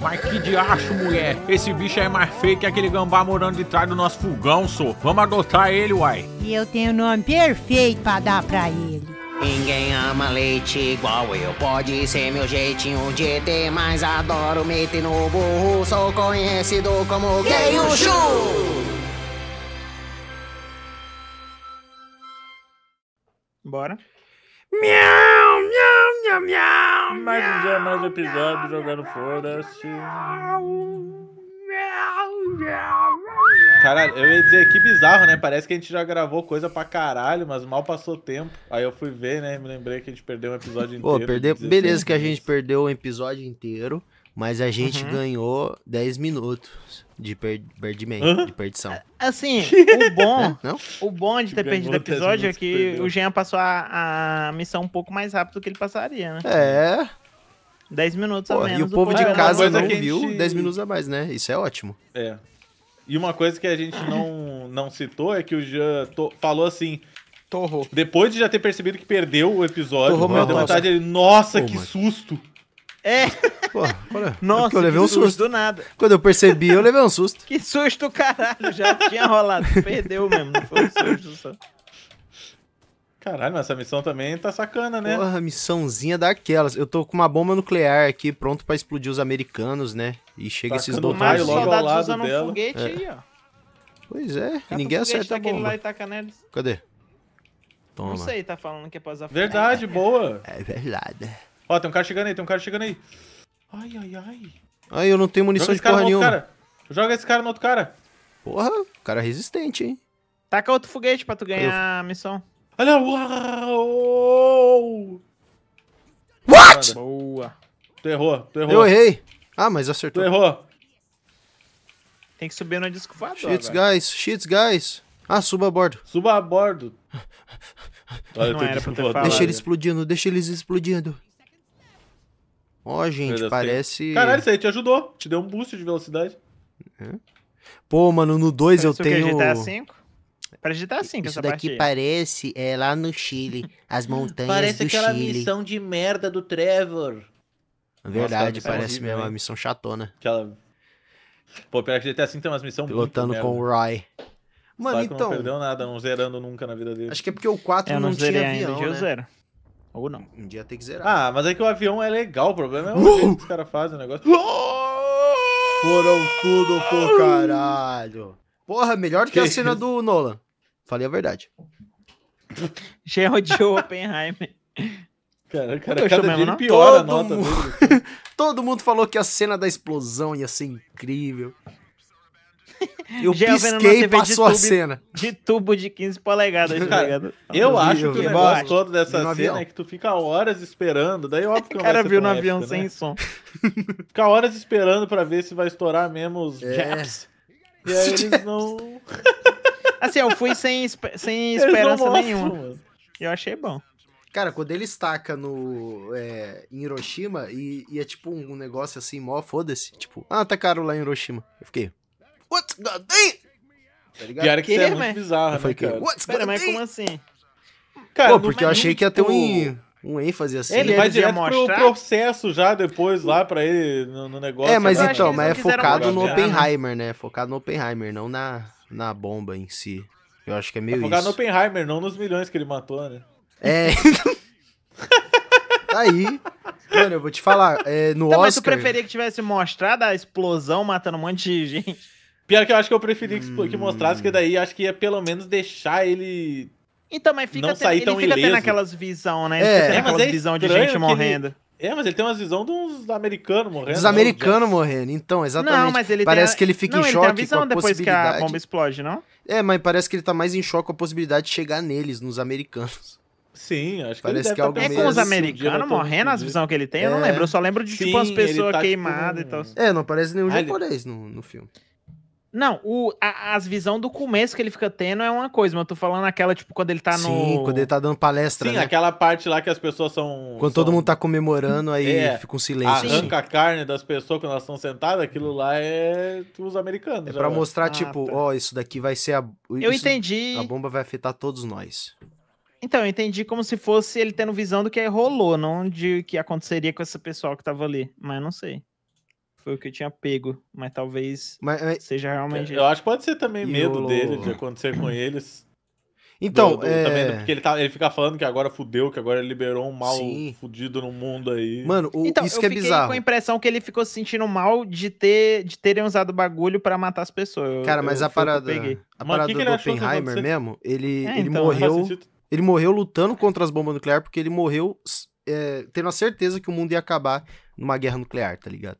Mas que diacho, mulher! Esse bicho é mais feio que aquele gambá morando de trás do nosso fogão, so. Vamos adotar ele, uai. E eu tenho o nome perfeito pra dar pra ele. Ninguém ama leite igual eu. Pode ser meu jeitinho de ter, mas adoro meter no burro. Sou conhecido como Gayuchu. Bora. Miau, miau, miau, miau. Mais um dia, mais um episódio jogando foda-se. Caralho, eu ia dizer que bizarro, né? Parece que a gente já gravou coisa pra caralho, mas mal passou tempo. Aí eu fui ver, né? Me lembrei que a gente perdeu um episódio inteiro. Pô, perdeu. Beleza, que a gente perdeu um episódio inteiro. Mas a gente uhum. ganhou 10 minutos de per perdimento, uhum. de perdição. É, assim, o bom, né? Não? o bom de ter perdido o episódio é que o Jean passou a, a missão um pouco mais rápido do que ele passaria, né? É. 10 minutos Pô, a menos. E o povo de casa é não gente... viu 10 minutos a mais, né? Isso é ótimo. É. E uma coisa que a gente não, não citou é que o Jean falou assim. Torrou. Depois de já ter percebido que perdeu o episódio, Torrou, deu vontade Nossa, que mano. susto! É. Pô, olha, é Nossa, é eu levei um susto. do nada. Quando eu percebi, eu levei um susto. que susto, caralho. Já tinha rolado. Perdeu mesmo. Não foi um susto só. Caralho, mas essa missão também tá sacana, né? Porra, missãozinha daquelas. Eu tô com uma bomba nuclear aqui, pronto para explodir os americanos, né? E chega esses doutores. Mais logo soldados ao lado usando dela. um foguete é. aí, ó. Pois é, Cata ninguém acerta a bomba. Lá e taca neles. Cadê? Toma. Não sei, tá falando que é pra usar Verdade, boa. É verdade. Ó, tem um cara chegando aí, tem um cara chegando aí. Ai, ai, ai. Ai, eu não tenho munição Joga de porra nenhuma. Cara. Joga esse cara no outro cara. Porra, cara é resistente, hein? Taca outro foguete pra tu ganhar a missão. Olha, uau! What? Boa. Tu errou, tu errou. Eu errei. Ah, mas acertou. Tu errou. Tem que subir no disco voador, Shits, guys. Shits, guys. Ah, suba a bordo. Suba a bordo. Olha, não era pra ter falado. Deixa eles explodindo, deixa eles explodindo. Ó, gente, parece. Caralho, isso aí te ajudou. Te deu um boost de velocidade. É. Pô, mano, no 2 eu tenho. parece GTA 5? Pra GTA 5, Isso daqui parte. parece é, lá no Chile. As montanhas parece do Chile. Parece aquela missão de merda do Trevor. É verdade, Nossa, parece mesmo uma missão chatona. Aquela... Pô, pior que GTA V tem umas missões Pilotando com o Roy. Mano, Só então. não perdeu nada, não zerando nunca na vida dele. Acho que é porque o 4 eu não, não tinha avião. Ainda, né? Ou não. Um dia tem que zerar. Ah, mas é que o avião é legal, o problema é o uh! jeito que os caras fazem o negócio. Foram tudo por caralho. Porra, melhor que, que a cena do Nolan. Falei a verdade. Gerodiou Oppenheimer. Cara, cara, cada mesmo, dia piora a nota mundo... Todo mundo falou que a cena da explosão ia ser incrível. Eu Já pisquei e passou tubo, a cena. De tubo de 15 polegadas, tá ligado? Eu acho que o negócio todo dessa cena avião. é que tu fica horas esperando. Daí óbvio que não cara viu no avião né? sem som. Fica horas esperando pra ver se vai estourar mesmo os é. Japs. E aí eles não... assim, eu fui sem, sem esperança nenhuma. Eu achei bom. Cara, quando ele estaca no, é, em Hiroshima e, e, é tipo um negócio assim, mó foda-se. Tipo, ah, tá caro lá em Hiroshima. Eu fiquei, What's God Day? Tá ligado? é que, que é muito bizarro, foi né, cara? Pera, mas como assim? Cara, Pô, porque eu achei que ia ter um, um ênfase assim. Ele, ele é vai direto mostrar? pro processo já depois lá pra ele no, no negócio. É, mas né? então, mas é focado no Oppenheimer, né? Focado no Oppenheimer, não na, na bomba em si. Eu acho que é meio é focado isso. Focado no Oppenheimer, não nos milhões que ele matou, né? É. Tá aí. Mano, eu vou te falar, é, no então, Oscar... Mas tu preferia que tivesse mostrado a explosão matando um monte de gente? Pior que eu acho que eu preferi hum... que mostrasse, que daí acho que ia pelo menos deixar ele. Então, mas fica não sair tendo, tão ele fica ileso. tendo aquelas visão, né? Ele é, fica é, aquelas é visão de gente morrendo. Ele... É, mas ele tem umas visão dos americanos morrendo. Dos né? americanos morrendo, então, exatamente. Não, mas ele parece a... que ele fica não, em choque ele tem a visão com a depois possibilidade... que a bomba explode, não? É, mas parece que ele tá mais em choque com a possibilidade de chegar neles, nos americanos. Sim, acho que é ele que tá É com os americanos morrendo, as visões que ele tem, é... eu não é. lembro. Eu só lembro de, tipo, Sim, tipo, as pessoas tá, queimadas tipo... e tal. É, não aparece nenhum ah, japonês no, no filme. Não, o, a, as visão do começo que ele fica tendo é uma coisa, mas eu tô falando aquela, tipo, quando ele tá Sim, no. Sim, quando ele tá dando palestra. Sim, né? aquela parte lá que as pessoas são. Quando são... todo mundo tá comemorando, aí é, fica um silêncio. Arranca assim. a carne das pessoas quando elas estão sentadas, aquilo lá é os americanos. É pra vai. mostrar, ah, tipo, tá. ó, oh, isso daqui vai ser a. Eu isso, entendi. A bomba vai afetar todos nós. Então, eu entendi como se fosse ele tendo visão do que rolou, não de que aconteceria com esse pessoal que tava ali. Mas não sei. Foi o que eu tinha pego, mas talvez mas, mas... seja realmente. Eu acho que pode ser também medo o... dele de acontecer com eles. Então, do, do, é... também, né? porque ele, tá, ele fica falando que agora fudeu, que agora ele liberou um mal Sim. fudido no mundo aí. Mano, o, então, isso que é bizarro. Eu fiquei com a impressão que ele ficou se sentindo mal de, ter, de terem usado o bagulho para matar as pessoas. Cara, mas eu, a parada, a parada Mano, do, do Oppenheimer mesmo, ele, é, ele então, morreu... Ele morreu lutando contra as bombas nucleares porque ele morreu é, tendo a certeza que o mundo ia acabar numa guerra nuclear, tá ligado?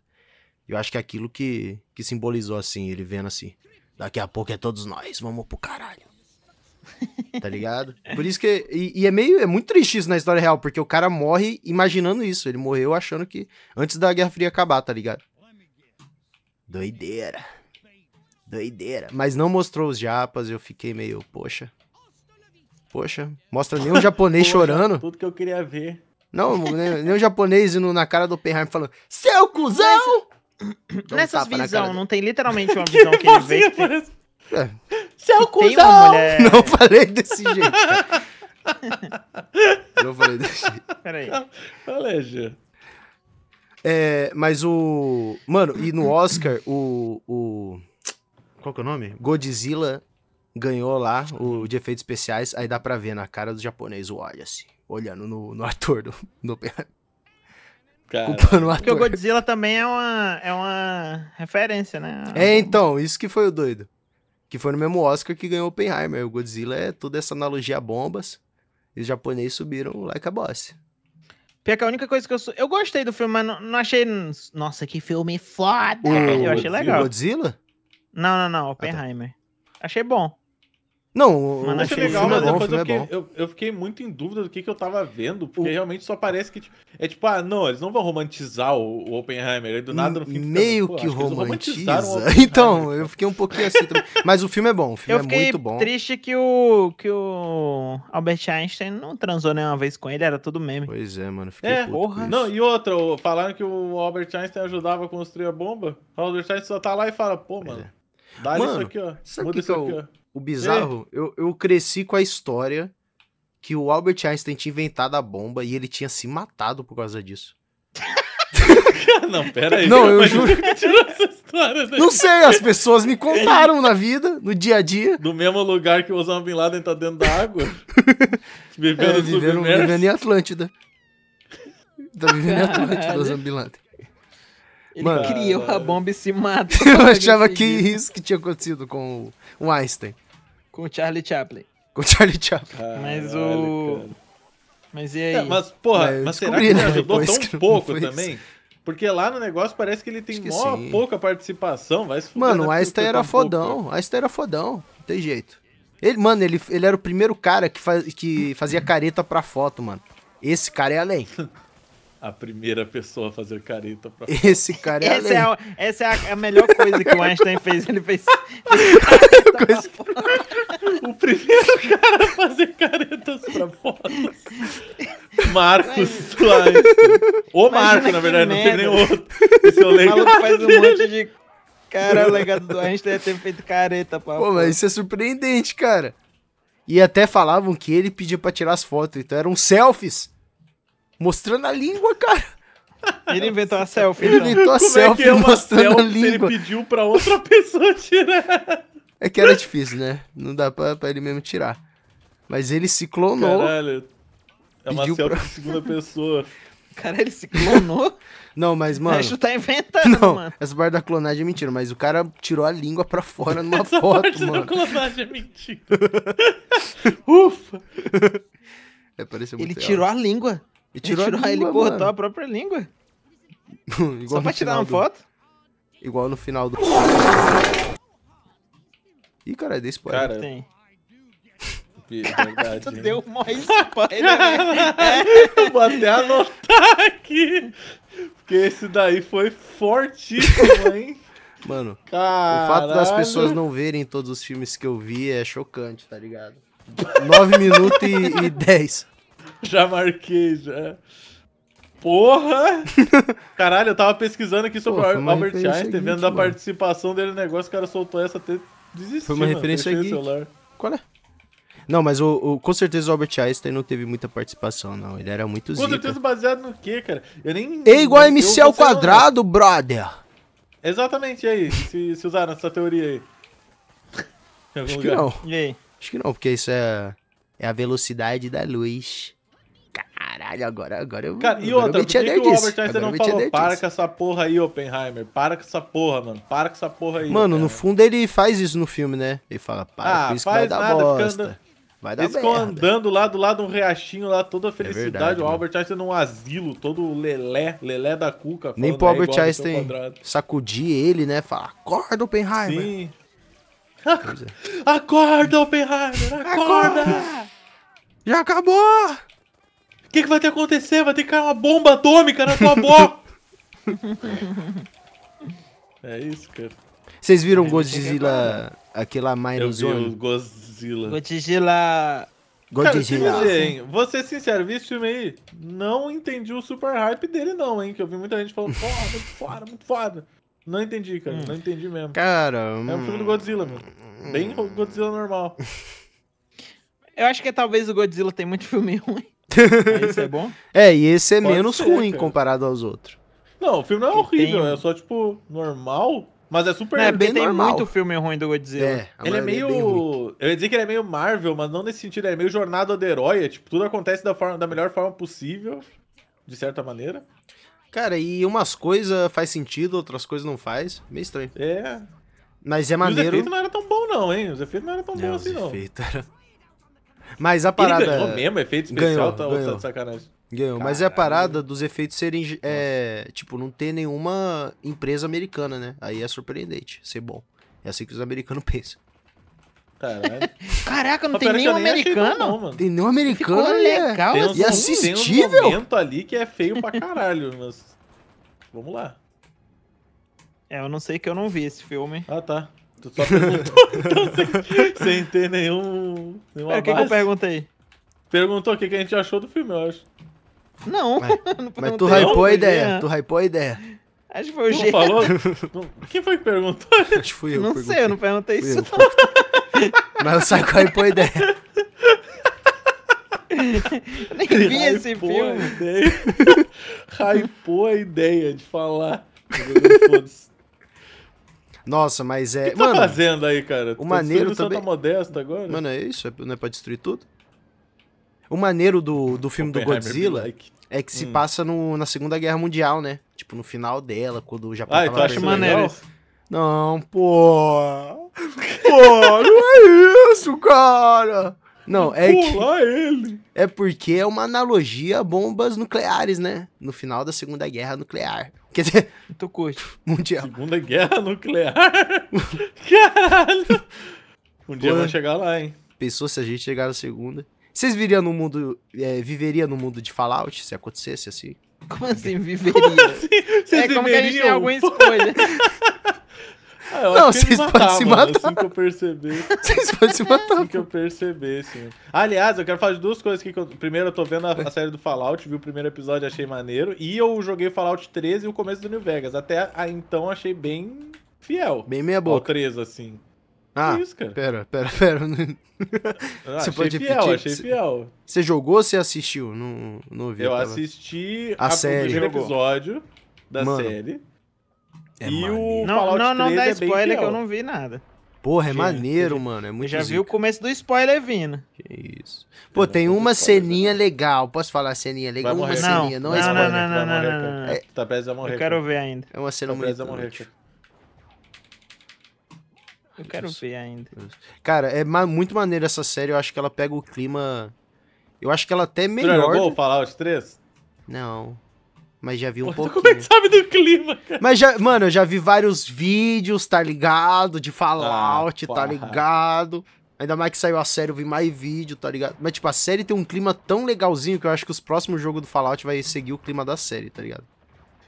Eu acho que é aquilo que, que simbolizou, assim, ele vendo assim. Daqui a pouco é todos nós, vamos pro caralho. tá ligado? Por isso que. E, e, é meio. É muito triste isso na história real, porque o cara morre imaginando isso. Ele morreu achando que. Antes da Guerra Fria acabar, tá ligado? Doideira. Doideira. Mas não mostrou os japas, eu fiquei meio. Poxa. Poxa. Mostra nem um japonês chorando. Tudo que eu queria ver. Não, nem, nem um japonês indo na cara do Oppenheimer falando: Seu cuzão! Nessas é visão, não tem literalmente uma visão que, que ele é. vê. É que tem... É. Seu cuzão! Mulher... Não falei desse jeito. não falei desse jeito. Peraí. Falei, É, mas o. Mano, e no Oscar, o. o... Qual que é o nome? Godzilla ganhou lá o de efeitos especiais. Aí dá pra ver na cara do japonês o olha assim, olhando no, no ator do, do o Porque o Godzilla também é uma, é uma referência, né? É, então, isso que foi o doido. Que foi no mesmo Oscar que ganhou o Oppenheimer. O Godzilla é toda essa analogia a bombas. E os japoneses subiram like a boss. Pior que a única coisa que eu... Eu gostei do filme, mas não, não achei... Nossa, que filme foda! O... eu achei legal. O Godzilla? Não, não, não. Oppenheimer. Ah, tá. Achei bom. Não, mas é legal, mas bom, depois eu é fiquei, é eu, eu fiquei, muito em dúvida do que, que eu tava vendo, porque o... realmente só parece que. Tipo, é tipo, ah, não, eles não vão romantizar o, o Oppenheimer. Aí do nada no fim. Meio que romantiza. Então, eu fiquei um pouquinho assim também. Mas o filme é bom, o filme eu é muito bom. triste que o, que o Albert Einstein não transou nenhuma vez com ele, era tudo meme. Pois é, mano. Fiquei é, porra. Não, e outra, falaram que o Albert Einstein ajudava a construir a bomba. O Albert Einstein só tá lá e fala, pô, mano. É. Dá Mano, isso aqui, ó. Sabe isso aqui, é o, ó. o bizarro? Eu, eu cresci com a história que o Albert Einstein tinha inventado a bomba e ele tinha se matado por causa disso. não, pera aí. Não, eu juro. Não sei, as pessoas me contaram na vida, no dia a dia. Do mesmo lugar que o Osama Bin Laden tá dentro da água. vivendo, é, vivendo, vivendo em Atlântida. Tá vivendo em Atlântida, Osama Bin Laden. Ele Mano, criou a bomba e se matou. Eu achava que isso que tinha acontecido com o Einstein. Com o Charlie Chaplin. Com o Charlie Chaplin. Caralho, mas o. Cara. Mas e aí? É, mas, porra, mas, mas será que né, ajudou tão pouco também? Isso. Porque lá no negócio parece que ele tem que mó sim. pouca participação, vai se Mano, né, o Einstein era fodão. Pouco. Einstein era fodão. Não tem jeito. Ele, mano, ele, ele era o primeiro cara que, faz, que fazia careta pra foto, mano. Esse cara é além. a primeira pessoa a fazer careta pra Esse cara é, é a, Essa é a, a, melhor coisa que o Einstein fez. Ele fez. o primeiro cara a fazer caretas pra fotos. Marcos Einstein. O Marco, na verdade, não tem nem outro. Esse é o legado. O faz um monte de. Cara, o legado do Einstein é ter feito careta, pra Pô, pô, mas isso é surpreendente, cara. E até falavam que ele pedia pra tirar as fotos, então eram selfies mostrando a língua, cara. Ele inventou a selfie. Ele né? inventou a Como é selfie é é mostrando selfie a língua. Ele pediu pra outra pessoa tirar. É que era difícil, né? Não dá pra, pra ele mesmo tirar. Mas ele se clonou. Caralho. É uma selfie pra... segunda pessoa. Cara, ele se clonou? Não, mas, mano. Acho tá inventando, não, mano. Essa parte da clonagem é mentira, mas o cara tirou a língua pra fora numa essa foto, parte mano. Da clonagem é mentira. Ufa! É, pareceu muito Ele real. tirou a língua. E tirou, ele, tirou, a língua, ele cortou a própria língua. Só pra tirar uma do... foto? Igual no final do. Ih, cara, é dei spoiler. Cara, tem. É verdade. tu deu um spoiler. é. Vou até anotar aqui. Porque esse daí foi fortíssimo, hein? Mano, Caralho. o fato das pessoas não verem todos os filmes que eu vi é chocante, tá ligado? 9 minutos e 10. já marquei, já. Porra! Caralho, eu tava pesquisando aqui sobre Pô, Albert Einstein, seguinte, vendo a participação dele no negócio, o cara soltou essa até desistiu. Foi uma referência aqui. Qual é? Não, mas o, o, com certeza o Albert Einstein não teve muita participação, não. Ele era muito Com certeza baseado no quê, cara? Eu nem... É igual a MC ao quadrado, não. brother! Exatamente, e aí? se, se usaram essa teoria aí? Acho lugar. que não. E aí? Acho que não, porque isso é, é a velocidade da luz caralho, agora, agora eu. Cara, e outra, por que, que o Albert Einstein não falou? Para com essa porra aí, Oppenheimer. Para com essa porra, mano. Para com essa porra aí. Mano, no fundo ele faz isso no filme, né? Ele fala, para ah, com isso faz vai nada, dar bosta. Ficando... Vai dar Eles ficam andando lá do lado de um reachinho lá, toda a felicidade. É verdade, o Albert Einstein num asilo, todo lelé, lelé da cuca. Nem pro Albert Einstein sacudir ele, né? Falar, acorda, Oppenheimer. Sim. Acorda, Oppenheimer, acorda. acorda! Já acabou! que, que vai ter acontecer? Vai ter que cair uma bomba atômica na tua boca. é isso, cara. Vocês viram Godzilla, aquela Minus Eu vi o Godzilla. Godzilla... Godzilla. Cara, dizer, hein? Vou ser sincero, vi esse filme aí, não entendi o super hype dele não, hein? Que eu vi muita gente falando, porra, muito foda, muito foda. Não entendi, cara. Hum. Não entendi mesmo. Cara... É um filme do hum. Godzilla, mano. Bem Godzilla normal. Eu acho que talvez o Godzilla tem muito filme ruim. esse é bom? É, e esse é Pode menos ser, ruim cara. comparado aos outros. Não, o filme não é horrível, tem- é só, tipo, normal, mas é super. Não, é bem tem normal. muito filme ruim do Godzilla. É, a Ele é maioria é meio. eu ia dizer que ele é meio Marvel, mas não nesse sentido, ele é meio jornada de herói. é, tipo, tudo acontece da, forma, da melhor forma possível, de certa maneira. Cara, e umas coisas faz sentido, outras coisas não faz. Meio estranho. É. Mas é E os maneiro. efeitos não eram tão bons, não, hein? Os efeitos não eram tão bons assim, não. efeitos. Mas a parada. ganhou mesmo efeito especial, ganhou, tá, ganhou. sacanagem. Ganhou, Caralho. mas é a parada dos efeitos serem. É, tipo, não ter nenhuma empresa americana, né? Aí é surpreendente ser bom. É assim que os americanos pensam. Caralho. Caraca, não tem nenhum americano? Bom, Tem nenhum americano? legal, tem e assim? assistível. Tem um momento ali que é feio pra caralho, mas. Vamos lá. É, eu não sei que eu não vi esse filme. Ah, tá. Tu só perguntou, então, sem, sem ter nenhum. Nenhuma Pera, é, base. que, que eu perguntei? Perguntou o que, que a gente achou do filme, eu acho. Não, mas, não mas tu hypou a ideia, é. tu hypou a ideia. Acho que foi o G. falou? Quem foi que perguntou? Acho que fui eu. Não perguntei. sei, eu não perguntei fui isso. Eu, mas o Saiko hypou a ideia. nem vi Ele esse filme. A hypou a ideia de falar. Foda-se. Nossa, mas é. O que tá mano, fazendo aí, cara? O maneiro tá também. Tá modesto agora? Mano, é isso? É, não é pra destruir tudo? O maneiro do, do filme do Godzilla é que se hum. passa no, na Segunda Guerra Mundial, né? Tipo, no final dela, quando o Japão. Ah, tu acha maneiro Não, pô. Pô, não é isso, cara. Não, é que... ele! É porque é uma analogia a bombas nucleares, né? No final da Segunda Guerra Nuclear. Quer dizer... Tô curto. Mundial. Segunda Guerra Nuclear? Caralho! Um dia vão chegar lá, hein? Pensou se a gente chegar na segunda. Vocês viriam no mundo... É, viveria no mundo de Fallout, se acontecesse assim? Como assim viveria? Como assim? É, Vocês é como viveriam? que a gente tem alguma escolha. É, não, vocês podem se assim, matar. Assim que eu perceber. Vocês podem se é assim matar. Assim que eu perceber, sim. Aliás, eu quero falar de duas coisas Eu... Primeiro, eu tô vendo a, a, série do Fallout, vi o primeiro episódio, achei maneiro. E eu joguei Fallout 13 e o começo do New Vegas. Até a, então, achei bem fiel. Bem meia boa. O 13, assim. Ah, que isso, cara? pera, pera, pera. Ah, você achei pode fiel, achei fiel. Você jogou ou você assistiu? Não, não ouvi. Eu tava... assisti a, a série. primeiro episódio da Mano, série. É e maneiro. o não, Fallout não, não dá é spoiler que eu não vi nada. Porra, é Gente, maneiro, mano. É muito já zica. vi o começo do spoiler vindo. Que isso. Pô, tem uma ceninha legal. Posso falar ceninha legal? Uma ceninha, é não, não, não é spoiler. Não, não, não, não, não, não. É... Tá prestes a morrer. Eu quero ver ainda. É uma cena tá muito legal. Eu quero ver ainda. Cara, é ma muito maneiro essa série. Eu acho que ela pega o clima... Eu acho que ela até melhorou. melhor... Você jogou o Fallout 3? Não mas já vi um Pô, pouquinho. Como é que sabe do clima, cara? Mas, já, mano, eu já vi vários vídeos, tá ligado? De Fallout, ah, tá ligado? Ainda mais que saiu a série, eu vi mais vídeo, tá ligado? Mas, tipo, a série tem um clima tão legalzinho que eu acho que os próximos jogos do Fallout vai seguir o clima da série, tá ligado?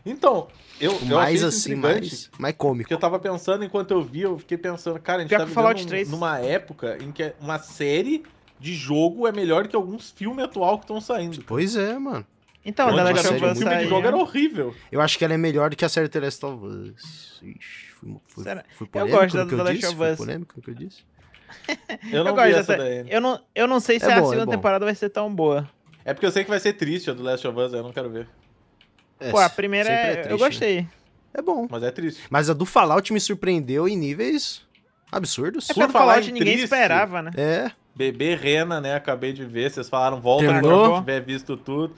Então, eu, tipo, eu mais assim, mais, mais cômico. Porque eu tava pensando, enquanto eu vi, eu fiquei pensando, cara, a gente Pior tá 3. numa época em que uma série de jogo é melhor que alguns filmes atual que estão saindo. Pois é, mano. Então, Onde The Last of Us. O filme de jogo né? era horrível. Eu acho que ela é melhor do que a série The Last of Us. Ixi, foi, foi, polêmico. Eu gosto da The Last of Us. polêmico o que eu disse. Eu não eu gosto dessa, daí. Né? Eu não, eu não sei é se é a bom, segunda é temporada vai ser tão boa. É porque eu sei que vai ser triste a do Last of Us, eu não quero ver. É, Pô, a primeira é, é triste, eu né? gostei. Né? É bom. Mas é triste. Mas a do Fallout me surpreendeu em níveis absurdos. É do Fallout, de ninguém esperava, né? É. Bebê Rena, né? Acabei de ver, vocês falaram, volta Terminou? quando tiver visto tudo.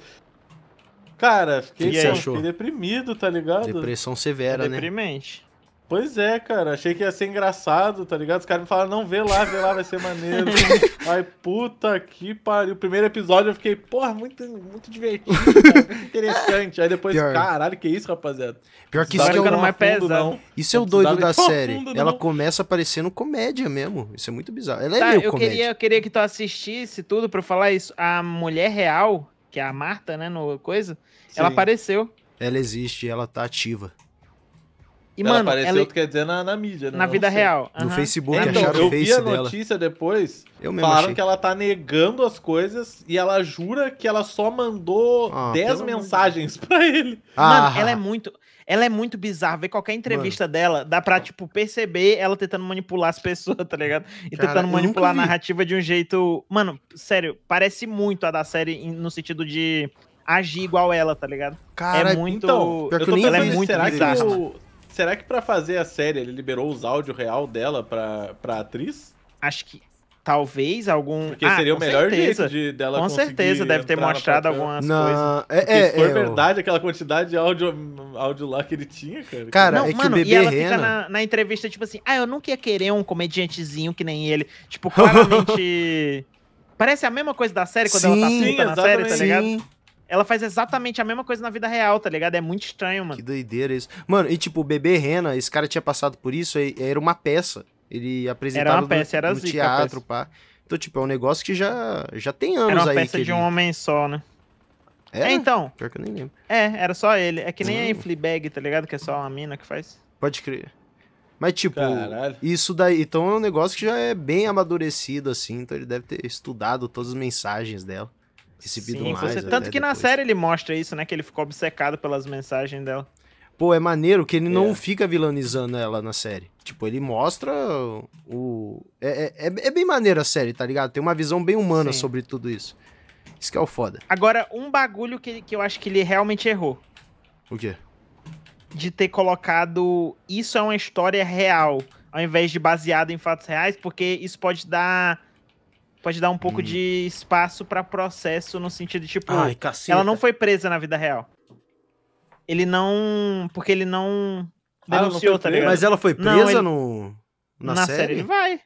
Cara, fiquei, que que fiquei deprimido, tá ligado? Depressão severa, é deprimente. né? Deprimente. Pois é, cara, achei que ia ser engraçado, tá ligado? Os caras me falaram, não, vê lá, vê lá, vai ser maneiro. Ai, puta que pariu. O primeiro episódio eu fiquei, porra, muito, muito divertido, cara, muito interessante. Aí depois, Pior. caralho, que isso, rapaziada? Pior que isso que é o mais é pesado. Não. Isso é o doido da série. Ela não. começa aparecendo comédia mesmo. Isso é muito bizarro. Ela é tá, meio eu comédia. Queria, eu queria que tu assistisse tudo pra falar isso. A mulher real que é a Marta, né, no coisa, Sim. ela apareceu. Ela existe, ela tá ativa. E, ela mano, apareceu, ela... É quer dizer, na, na mídia, né? Na vida sei. real. Uhum. No Facebook, é, então, acharam eu o face Eu vi a notícia depois, eu mesmo falaram achei. que ela tá negando as coisas e ela jura que ela só mandou ah, 10 mensagens amor. pra ele. Ah. Mano, ela é muito... Ela é muito bizarra. Ver qualquer entrevista mano. dela, dá pra, tipo, perceber ela tentando manipular as pessoas, tá ligado? E Cara, tentando manipular a narrativa de um jeito... Mano, sério, parece muito a da série no sentido de agir igual ela, tá ligado? É Cara, é muito... Então, eu tô pensando, é muito será bizarra. que... Eu Será que para fazer a série ele liberou os áudios real dela pra, pra atriz? Acho que talvez algum. Porque seria ah, o melhor certeza. jeito de, dela Com certeza deve ter mostrado algumas não, coisas. É, é, se for é, verdade, eu... aquela quantidade de áudio, áudio lá que ele tinha, cara. Cara, não, é mano, que o bebê e ela Rena... fica na, na, entrevista, tipo assim, ah, eu nunca ia querer um comediantezinho que nem ele. Tipo, claramente. Parece a mesma coisa da série quando sim, ela tá puta na série, tá ligado? Sim. Ela faz exatamente a mesma coisa na vida real, tá ligado? É muito estranho, mano. Que doideira isso. Mano, e tipo, o bebê Rena, esse cara tinha passado por isso, era uma peça. Ele apresentava era uma peça, no, era no zica, teatro, pá. Então, tipo, é um negócio que já, já tem anos aí. Era uma aí peça de ele... um homem só, né? É? é? então. Pior que eu nem lembro. É, era só ele. É que nem hum. a Fleabag, tá ligado? Que é só uma mina que faz. Pode crer. Mas, tipo, Caralho. isso daí. Então é um negócio que já é bem amadurecido, assim. Então ele deve ter estudado todas as mensagens dela recebido Sim, mais. Você... Tanto que depois. na série ele mostra isso, né? Que ele ficou obcecado pelas mensagens dela. Pô, é maneiro que ele é. não fica vilanizando ela na série. Tipo, ele mostra o. É, é, é, é bem maneiro a série, tá ligado? Tem uma visão bem humana Sim. sobre tudo isso. Isso que é o foda. Agora, um bagulho que, que eu acho que ele realmente errou. O quê? De ter colocado isso é uma história real, ao invés de baseado em fatos reais, porque isso pode dar pode dar um pouco hum. de espaço para processo no sentido de, tipo, Ai, ela não foi presa na vida real. Ele não. Porque ele não ah, denunciou, não tá ligado? Mas ela foi presa não, ele... no. Na, na série? série? vai.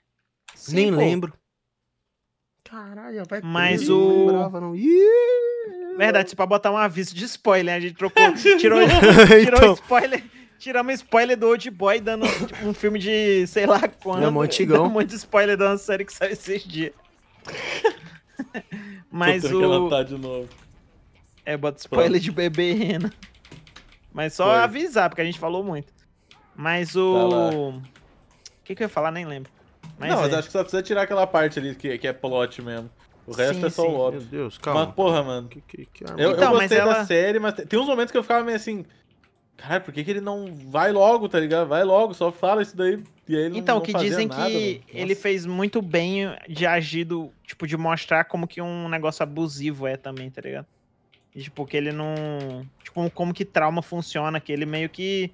Sim, Nem pô. lembro. Caralho, vai Mas o. Não lembrava, não. Verdade, tipo, pra botar um aviso de spoiler, né? a gente trocou, tirou, tirou então. spoiler, tiramos spoiler do Old Boy dando tipo, um filme de sei lá quando. É um monte de spoiler da uma série que saiu esses dias. Mas o... ela tá de novo. É, bota spoiler de bebê rena. Mas só Foi. avisar, porque a gente falou muito. Mas o... Tá o que, que eu ia falar? Nem lembro. Mas não, é. mas acho que só precisa tirar aquela parte ali que, que é plot mesmo. O resto sim, é só sim. o óbvio. Meu Deus, calma. Mas, porra, mano. Que, que, que eu, então, eu gostei ela... da série, mas tem uns momentos que eu ficava meio assim... Cara, por que, que ele não vai logo, tá ligado? Vai logo, só fala isso daí. E aí ele então, não, não que dizem nada, que ele fez muito bem de agido, tipo, de mostrar como que um negócio abusivo é também, tá ligado? E, tipo, que ele não. Tipo, como que trauma funciona, que ele meio que.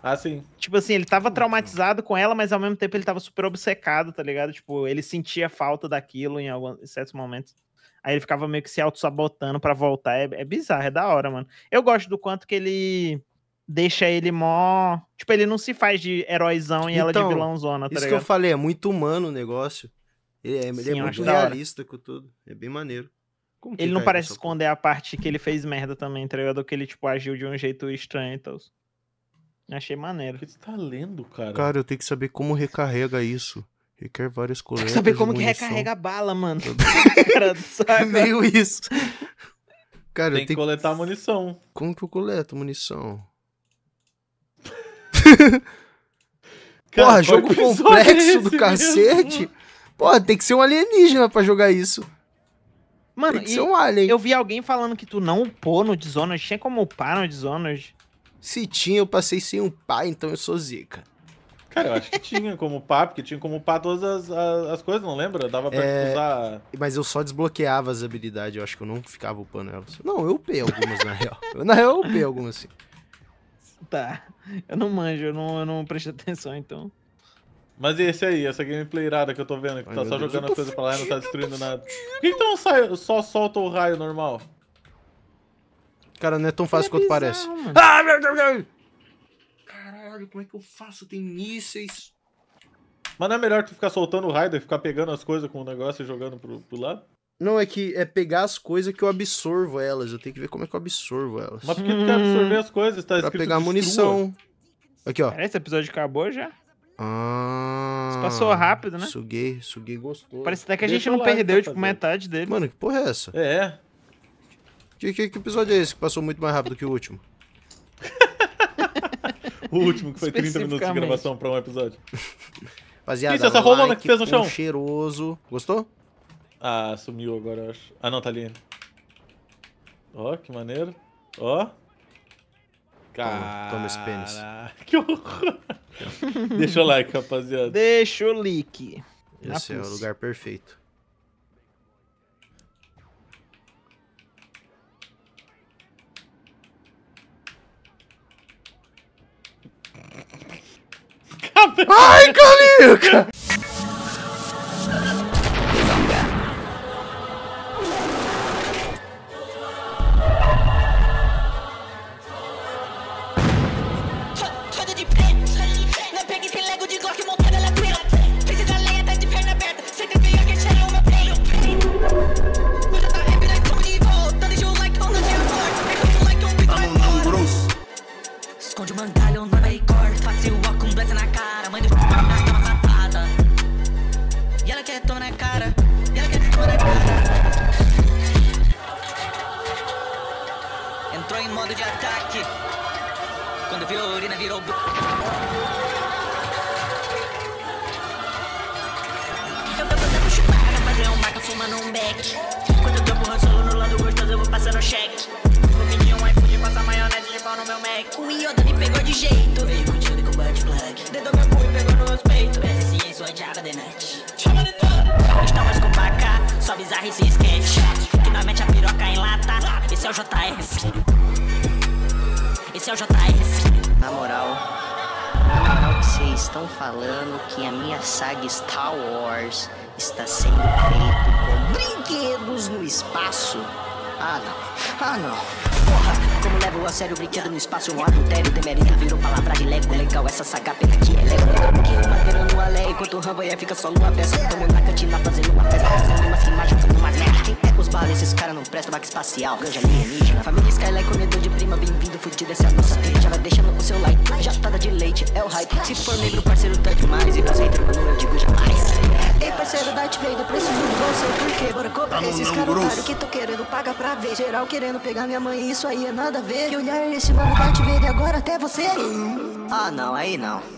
Ah, sim. Tipo assim, ele tava traumatizado com ela, mas ao mesmo tempo ele tava super obcecado, tá ligado? Tipo, ele sentia falta daquilo em, alguns, em certos momentos. Aí ele ficava meio que se auto-sabotando pra voltar. É, é bizarro, é da hora, mano. Eu gosto do quanto que ele deixa ele mó. Tipo, ele não se faz de heróizão e então, ela de então, vilãozona, tá isso ligado? que eu falei, é muito humano o negócio. Ele é, Sim, ele é muito realista com tudo. É bem maneiro. ele não parece esconder a parte que ele fez merda também, tá ligado? Que ele, tipo, agiu de um jeito estranho e então... Achei maneiro. O que você tá lendo, cara? Cara, eu tenho que saber como recarrega isso. Requer várias coletas. Tem que saber como que recarrega a bala, mano. É cara, Meio isso. Cara, tem que coletar munição. Como que eu coleto munição? Cara, Porra, jogo é complexo do cacete. Mesmo? Porra, tem que ser um alienígena para jogar isso. Mano, tem um alien. eu vi alguém falando que tu não upou no Dishonored. Tinha como upar no Dishonored? Se tinha, eu passei sem upar, então eu sou zica. Cara, eu acho que tinha como upar, porque tinha como upar todas as, as, as coisas, não lembra? Dava pra é... usar... Mas eu só desbloqueava as habilidades, eu acho que eu não ficava upando elas. Não, eu upei algumas, na real. Na real, eu upei algumas, sim. Tá. Eu não manjo, eu não, eu não prestei atenção, então. Mas e esse aí, essa gameplay irada que eu tô vendo, que Ai, tá só Deus, jogando as coisas pra lá e não tá destruindo nada. Por que então sai, só solta o raio normal? Cara, não é tão fácil é quanto bizarro, parece. Mano. Ah, meu Deus! Caralho, como é que eu faço? Tem mísseis. Mas não é melhor tu ficar soltando o raio do que ficar pegando as coisas com o negócio e jogando pro, pro lado? Não, é que é pegar as coisas que eu absorvo elas. Eu tenho que ver como é que eu absorvo elas. Mas por que tu quer absorver as coisas? Tá pra pegar a munição. Aqui, ó. Cara, é, esse episódio acabou já? Ah. Isso passou rápido, né? Suguei, suguei gostoso. Parece até que a Deixa gente não perdeu, tá tipo, fazer. metade dele. Mano, que porra é essa? É. Que, que, que episódio é esse que passou muito mais rápido que o último? o último que foi 30 minutos de gravação pra um episódio. Rapaziada, Isso, essa like, que fez no chão. Um cheiroso. Gostou? Ah, sumiu agora, eu acho. Ah, não, tá ali. Ó, oh, que maneiro. Ó. Oh. Cara... Toma, esse pênis. Que horror. Deixa o like, rapaziada. Deixa o like. Esse Na é pus. o lugar perfeito. Ai, Calica! E ela quer tomar na cara. E ela quer tomar na cara. Entrou em modo de ataque. Quando virou urina, virou. Eu vou fazer push para fazer um maca fumando um beck. Quando eu tô empurrando solo no lado gostoso, eu vou passando cheque. Vou pedir um iFood, passar maionese de pau no meu Mac. O Yoda me pegou de jeito. Veio curtindo com o Black Dentro Dedou meu cu e pegou no meu peito. Essa ciência é diaba de night nós mas com bacá, só bizarrice e esquece. Que nós é mete a piroca em lata. Esse é o JF. Esse é o JF. Na moral, na moral que vocês estão falando que a minha saga Star Wars está sendo feita com brinquedos no espaço. Ah não, ah não porra Como levo a sério brinquedo no espaço Um adultério temerita virou palavra de lego Legal essa saga, pena que é lego Legal porque eu no alé Enquanto o é fica só numa peça Tamo na cantina fazendo uma festa Fazendo é umas rimagens, fazendo umas merda Quem pega os balas esses caras não prestam Baque espacial, ganja alienígena Família Skyline, comedor de prima Bem-vindo, fudido, essa nossa é a nossa Já vai deixando o seu like Jatada tá de leite, é o hype Se for negro, parceiro, tá demais E pros haters, mano, eu digo jamais Ei, parceiro, da te veio, preciso de você Porque, bora, cobrar tá esses caras que tô querendo pagar pra ver Geral querendo pegar minha mãe e isso aí é nada a ver. Que olhar esse mano bate ver agora até você. Ah, não, aí não.